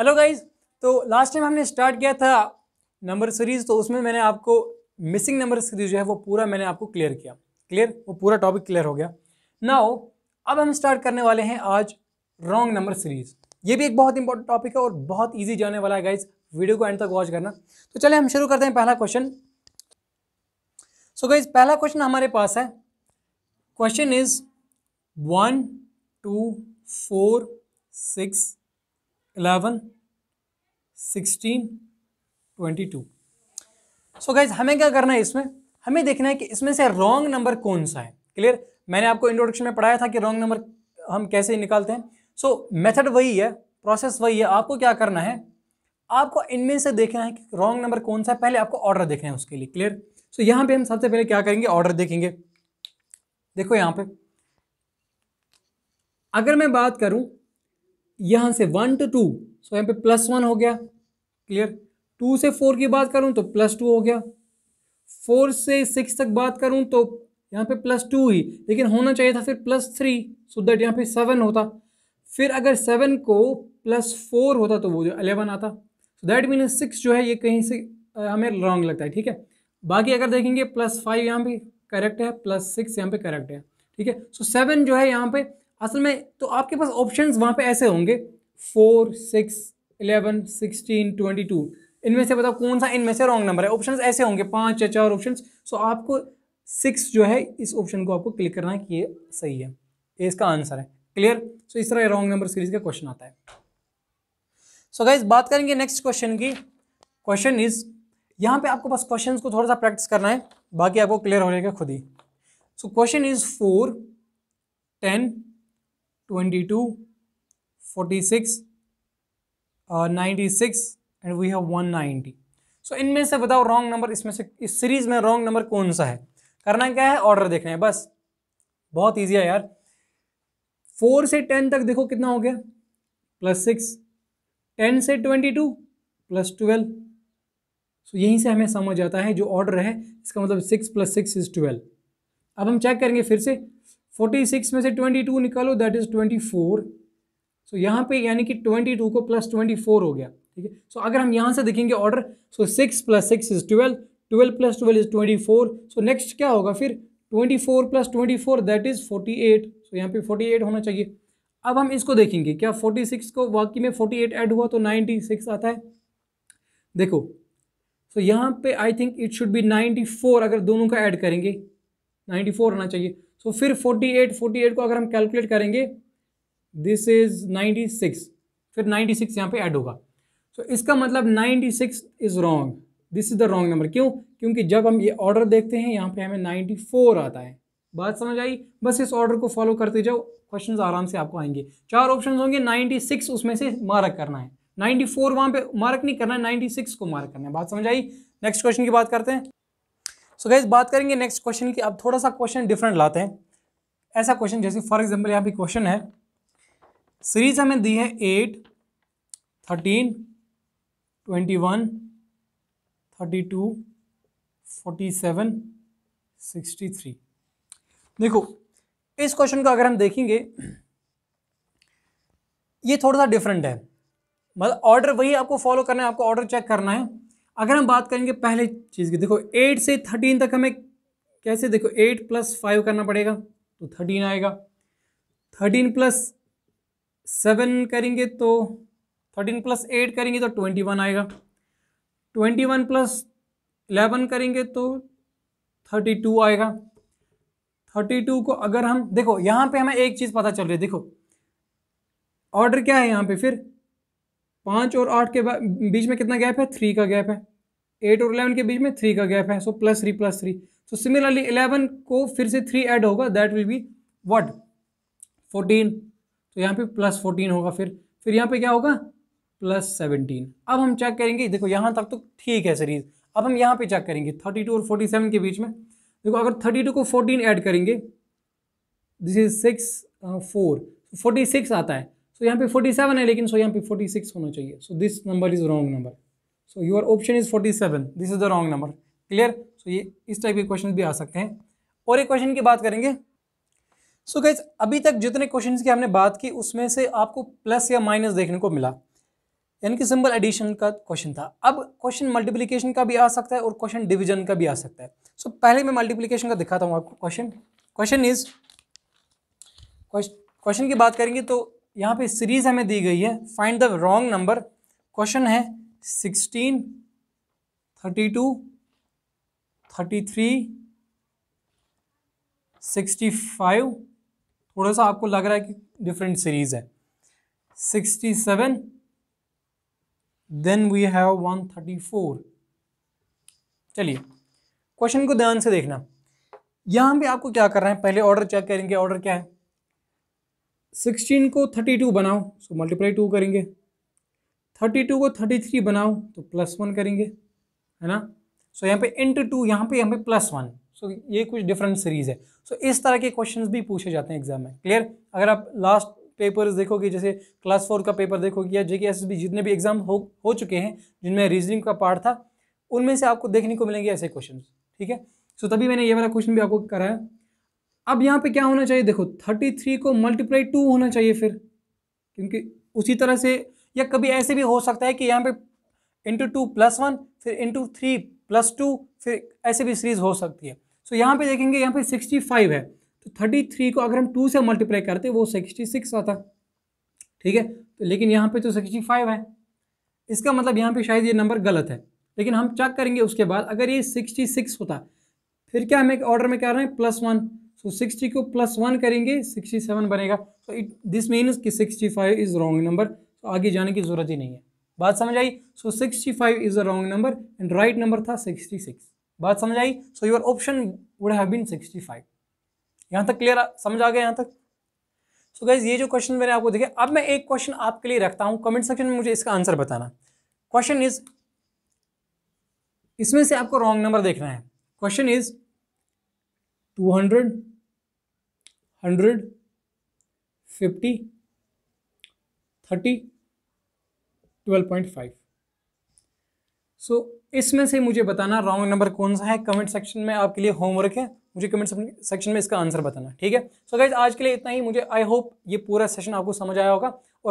hello guys तो last time हमने start किया था नंबर सीरीज तो उसमें मैंने आपको मिसिंग नंबर सीरीज जो है वो पूरा मैंने आपको क्लियर किया क्लियर वो पूरा टॉपिक क्लियर हो गया नाउ अब हम स्टार्ट करने वाले हैं आज रॉन्ग नंबर सीरीज ये भी एक बहुत इंपॉर्टेंट टॉपिक है और बहुत ईजी जाने वाला है गाइज वीडियो को एंड तक वॉच करना तो चले हम शुरू करते हैं पहला क्वेश्चन सो गाइज पहला क्वेश्चन हमारे पास है question is one two four six eleven sixteen twenty two so guys हमें क्या करना है इसमें हमें देखना है कि इसमें से रॉन्ग नंबर कौन सा है क्लियर मैंने आपको इंट्रोडक्शन में पढ़ाया था कि रॉन्ग नंबर हम कैसे निकालते हैं सो so, मेथड वही है प्रोसेस वही है आपको क्या करना है आपको इनमें से देखना है कि रॉन्ग नंबर कौन सा है पहले आपको ऑर्डर देखना है उसके लिए क्लियर सो so, यहाँ पे हम सबसे पहले क्या करेंगे ऑर्डर देखेंगे देखो यहाँ पे अगर मैं बात करूँ यहाँ से वन टू टू सो यहाँ पे प्लस वन हो गया क्लियर टू से फोर की बात करूँ तो प्लस टू हो गया फोर से सिक्स तक बात करूँ तो यहाँ पे प्लस टू ही लेकिन होना चाहिए था फिर प्लस थ्री सो दैट यहाँ पे सेवन होता फिर अगर सेवन को प्लस फोर होता तो वो जो अलेवन आता सो दैट मीन सिक्स जो है ये कहीं से हमें रॉन्ग लगता है ठीक है बाकी अगर देखेंगे प्लस फाइव यहाँ पे करेक्ट है प्लस सिक्स यहाँ पे करेक्ट है ठीक है सो सेवन जो है यहाँ पे असल में तो आपके पास ऑप्शंस वहाँ पे ऐसे होंगे four six eleven sixteen twenty two इनमें से बताओ कौन सा इनमें से रॉन्ग नंबर है ऑप्शंस ऐसे होंगे पाँच या चार ऑप्शन सो आपको सिक्स जो है इस ऑप्शन को आपको क्लिक करना है कि ये सही है ये इसका आंसर है क्लियर सो इस तरह रॉन्ग नंबर सीरीज का क्वेश्चन आता है सो so गाइज बात करेंगे नेक्स्ट क्वेश्चन की क्वेश्चन इज यहाँ पे आपको बस क्वेश्चन को थोड़ा सा प्रैक्टिस करना है बाकी आपको क्लियर हो जाएगा खुद ही so question is four ten twenty two forty six ninety six and we have one ninety सो इनमें से बताओ रॉन्ग नंबर इसमें से इस सीरीज में रॉन्ग नंबर कौन सा है करना क्या है ऑर्डर देखना है बस बहुत ईजी है यार फोर से टेन तक देखो कितना हो गया प्लस सिक्स टेन से twenty two plus twelve so यहीं से हमें समझ आता है जो ऑर्डर है इसका मतलब six plus six is twelve अब हम चेक करेंगे फिर से फोर्टी सिक्स में से ट्वेंटी टू निकालो that is twenty four so यहाँ पे यानी कि ट्वेंटी टू को प्लस ट्वेंटी फोर हो गया ठीक है सो अगर हम यहाँ से देखेंगे order so six plus six is twelve twelve plus twelve is twenty four so next क्या होगा फिर twenty four plus twenty four that is forty eight so यहाँ पे फोर्टी एट होना चाहिए अब हम इसको देखेंगे क्या फोर्टी सिक्स को वाकई में फोर्टी एट ऐड हुआ तो नाइन्टी सिक्स आता है देखो सो so यहाँ पे I think it should be ninety four अगर दोनों का ऐड करेंगे नाइन्टी फोर होना चाहिए सो so, फिर 48 48 को अगर हम कैलकुलेट करेंगे दिस इज 96 फिर 96 सिक्स यहाँ पर ऐड होगा सो so, इसका मतलब 96 is wrong this is the wrong number क्यों क्योंकि जब हम ये ऑर्डर देखते हैं यहाँ पे हमें 94 आता है बात समझ आई बस इस ऑर्डर को फॉलो करते जाओ क्वेश्चन आराम से आपको आएंगे चार ऑप्शन होंगे 96 उसमें से मार्क करना है 94 फोर वहाँ पर मार्क नहीं करना है 96 को मार्क करना है बात समझ आई नेक्स्ट क्वेश्चन की बात करते हैं सो गाइज बात करेंगे नेक्स्ट क्वेश्चन की अब थोड़ा सा क्वेश्चन डिफरेंट लाते हैं ऐसा क्वेश्चन जैसे फॉर एग्जाम्पल यहाँ पे क्वेश्चन है सीरीज हमें दी है eight thirteen twenty one thirty two forty seven sixty three देखो इस क्वेश्चन का अगर हम देखेंगे ये थोड़ा सा डिफरेंट है मतलब ऑर्डर वही आपको फॉलो करना है आपको ऑर्डर चेक करना है अगर हम बात करेंगे पहले चीज़ की देखो एट से थर्टीन तक हमें कैसे देखो एट प्लस फाइव करना पड़ेगा तो थर्टीन आएगा थर्टीन प्लस सेवन करेंगे तो थर्टीन प्लस एट करेंगे तो ट्वेंटी वन आएगा ट्वेंटी वन प्लस इलेवन करेंगे तो थर्टी टू आएगा थर्टी टू को अगर हम देखो यहाँ पे हमें एक चीज़ पता चल रही है देखो ऑर्डर क्या है यहाँ पे फिर पाँच और आठ के बीच में कितना गैप है थ्री का गैप है एट और इलेवन के बीच में थ्री का गैप है so plus three plus three so similarly eleven को फिर से थ्री ऐड होगा that will be what fourteen तो यहाँ पे प्लस फोर्टीन होगा फिर फिर यहाँ पे क्या होगा प्लस सेवनटीन अब हम चेक करेंगे देखो यहाँ तक तो ठीक है सीरीज अब हम यहाँ पे चेक करेंगे थर्टी टू और फोर्टी सेवन के बीच में देखो अगर थर्टी टू को फोर्टीन ऐड करेंगे this is six four forty six आता है सो so, यहाँ पे फोर्टी सेवन है लेकिन सो so यहाँ पे फोर्टी सिक्स होना चाहिए so this number is wrong number so your option is forty seven this is the wrong number clear so ये इस टाइप के क्वेश्चन भी आ सकते हैं और एक क्वेश्चन की बात करेंगे सो so गैस अभी तक जितने क्वेश्चन की हमने बात की उसमें से आपको प्लस या माइनस देखने को मिला यानी कि सिंपल एडिशन का क्वेश्चन था अब क्वेश्चन मल्टीप्लीकेशन का भी आ सकता है और क्वेश्चन डिवीजन का भी आ सकता है सो so, पहले मैं मल्टीप्लीकेशन का दिखाता हूँ आपको क्वेश्चन क्वेश्चन इज क्वेश्चन की बात करेंगे तो यहाँ पे सीरीज हमें दी गई है find the wrong number question है sixteen thirty two thirty three sixty five थोड़ा सा आपको लग रहा है कि डिफरेंट सीरीज़ है sixty seven then we have one thirty four चलिए क्वेश्चन को ध्यान से देखना यहां पे आपको क्या कर रहे हैं पहले ऑर्डर चेक करेंगे ऑर्डर क्या है सिक्सटीन को थर्टी टू बनाओ सो मल्टीप्लाई टू करेंगे थर्टी टू को थर्टी थ्री बनाओ तो प्लस वन करेंगे है ना सो so, यहाँ पे इंटू टू यहाँ पे यहाँ पे प्लस वन सो ये कुछ डिफरेंट सीरीज़ है सो so, इस तरह के क्वेश्चंस भी पूछे जाते हैं एग्जाम में क्लियर अगर आप लास्ट पेपर्स देखोगे जैसे क्लास फोर का पेपर देखोगे या जेके एस जितने भी एग्जाम हो हो चुके हैं जिनमें रीजनिंग का पार्ट था उनमें से आपको देखने को मिलेंगे ऐसे क्वेश्चन ठीक है सो so, तभी मैंने ये वाला क्वेश्चन भी आपको कराया अब यहाँ पे क्या होना चाहिए देखो थर्टी थ्री को मल्टीप्लाई टू होना चाहिए फिर क्योंकि उसी तरह से या कभी ऐसे भी हो सकता है कि यहाँ पे इंटू टू प्लस वन फिर इंटू थ्री प्लस टू फिर ऐसे भी सीरीज हो सकती है सो यहाँ पे देखेंगे यहाँ पे सिक्सटी फाइव है तो थर्टी थ्री को अगर हम टू से मल्टीप्लाई करते वो सिक्सटी सिक्स आता ठीक है तो लेकिन यहाँ पे तो सिक्सटी फाइव है इसका मतलब यहाँ पे शायद ये नंबर गलत है लेकिन हम चेक करेंगे उसके बाद अगर ये सिक्सटी सिक्स होता फिर क्या हम एक ऑर्डर में कह रहे हैं प्लस वन सो सिक्सटी को प्लस वन करेंगे सिक्सटी सेवन बनेगा सो इट दिस मीन्स कि sixty five is wrong number तो आगे जाने की ज़रूरत ही नहीं है बात समझ आई so sixty five is a wrong number and right number था सिक्सटी सिक्स बात समझ आई so your option would have been sixty five यहाँ तक क्लियर समझ आ गया यहाँ तक सो so गाइज ये जो क्वेश्चन मैंने आपको देखे अब मैं एक क्वेश्चन आपके लिए रखता हूँ कमेंट सेक्शन में मुझे इसका आंसर बताना क्वेश्चन इज इसमें से आपको रॉन्ग नंबर देखना है question is two hundred hundred fifty thirty twelve point five so इसमें से मुझे बताना रॉन्ग नंबर कौन सा है कमेंट सेक्शन में आपके लिए होमवर्क है मुझे कमेंट सेक्शन में इसका आंसर बताना ठीक है सो so गाइज आज के लिए इतना ही मुझे आई होप ये पूरा सेशन आपको समझ आया होगा और